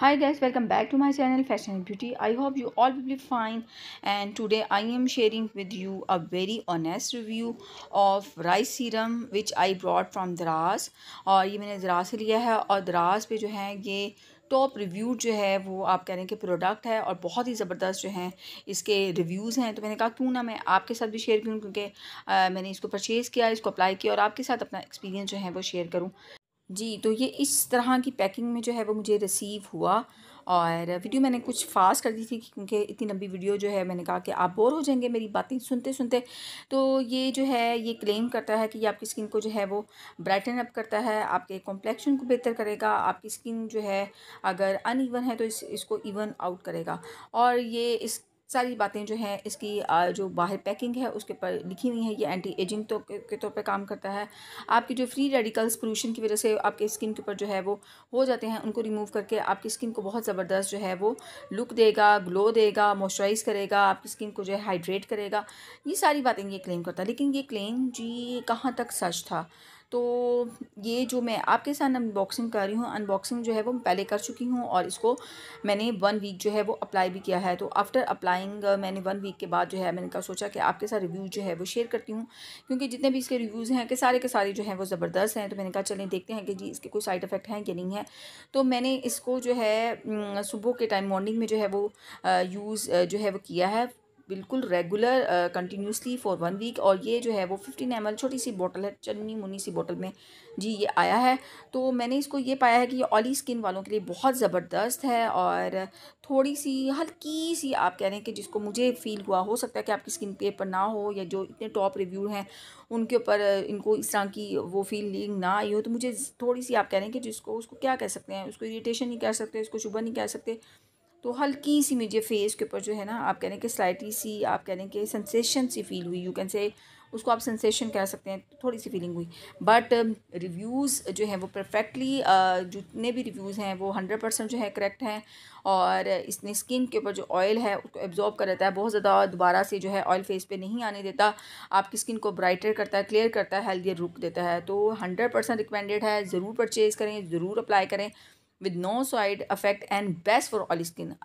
High guys welcome back to my channel fashion and beauty I hope you all will be fine and today I am sharing with you a very honest review of rice serum which I brought from द्रास और ये मैंने द्रास से लिया है और द्रास पर जो है ये टॉप रिव्यू जो है वो आप कह रहे हैं कि प्रोडक्ट है और बहुत ही ज़बरदस्त जो है इसके रिव्यूज़ हैं तो मैंने कहा क्यों ना मैं आपके साथ भी शेयर करूँ क्योंकि मैंने इसको परचेज़ किया इसको अप्लाई किया और आपके साथ अपना एक्सपीरियंस जो है वो शेयर करूँ जी तो ये इस तरह की पैकिंग में जो है वो मुझे रिसीव हुआ और वीडियो मैंने कुछ फास्ट कर दी थी क्योंकि इतनी लंबी वीडियो जो है मैंने कहा कि आप बोर हो जाएंगे मेरी बातें सुनते सुनते तो ये जो है ये क्लेम करता है कि ये आपकी स्किन को जो है वो ब्राइटन अप करता है आपके कॉम्प्लेक्शन को बेहतर करेगा आपकी स्किन जो है अगर अनइवन है तो इस इसको इवन आउट करेगा और ये इस सारी बातें जो हैं इसकी जो बाहर पैकिंग है उसके ऊपर लिखी हुई है ये एंटी एजिंग तो के तौर पर काम करता है आपकी जो फ्री रेडिकल्स पोल्यूशन की वजह से आपके स्किन के ऊपर जो है वो हो जाते हैं उनको रिमूव करके आपकी स्किन को बहुत ज़बरदस्त जो है वो लुक देगा ग्लो देगा मॉइस्चराइज़ करेगा आपकी स्किन को जो है हाइड्रेट करेगा ये सारी बातें ये क्लेम करता है लेकिन ये क्लेम जी कहाँ तक सच था तो ये जो मैं आपके साथ अनबॉक्सिंग कर रही हूँ अनबॉक्सिंग जो है वो मैं पहले कर चुकी हूँ और इसको मैंने वन वीक जो है वो अप्लाई भी किया है तो आफ्टर अप्लाइंग मैंने वन वीक के बाद जो है मैंने कहा सोचा कि आपके साथ रिव्यू जो है वो शेयर करती हूँ क्योंकि जितने भी इसके रिव्यूज़ हैं कि सारे के सारे जो हैं वो ज़बरदस्त हैं तो मैंने कहा चलें देखते हैं कि जी इसके कोई साइड इफ़ेक्ट हैं कि नहीं है तो मैंने इसको जो है सुबह के टाइम मॉर्निंग में जो है वो यूज़ जो है वो किया है बिल्कुल regular continuously for one week और ये जो है वो फिफ्टीन एम छोटी सी बोतल है चन्नी मुनी सी बोतल में जी ये आया है तो मैंने इसको ये पाया है कि ये ऑली स्किन वालों के लिए बहुत ज़बरदस्त है और थोड़ी सी हल्की सी आप कह रहे हैं कि जिसको मुझे फ़ील हुआ हो सकता है कि आपकी स्किन पेपर ना हो या जो इतने टॉप रिव्यू हैं उनके ऊपर इनको इस तरह की वो फीलिंग ना आई हो तो मुझे थोड़ी सी आप कह रहे हैं कि जिसको उसको क्या कह सकते हैं उसको इरीटेशन नहीं कह सकते उसको शुभर नहीं कह सकते तो हल्की सी मुझे फेस के ऊपर जो है ना आप कह रहे हैं कि स्लाइटली सी आप कह रहे हैं कि सेंसेशन सी फील हुई यू कैन से उसको आप सेंसेशन कह सकते हैं थोड़ी सी फीलिंग हुई बट रिव्यूज़ um, जो हैं वो परफेक्टली uh, जितने भी रिव्यूज़ हैं वो हंड्रेड परसेंट जो है करेक्ट हैं और इसने स्किन के ऊपर जो ऑयल है उसको एब्जॉर्ब कर देता है बहुत ज़्यादा दोबारा से जो है ऑयल फेस पे नहीं आने देता आपकी स्किन को ब्राइटर करता है क्लियर करता है हेल्दियर रुक देता है तो हंड्रेड परसेंट रिकमेंडेड है ज़रूर परचेज़ करें ज़रूर अप्लाई करें with no side effect and best for oily skin.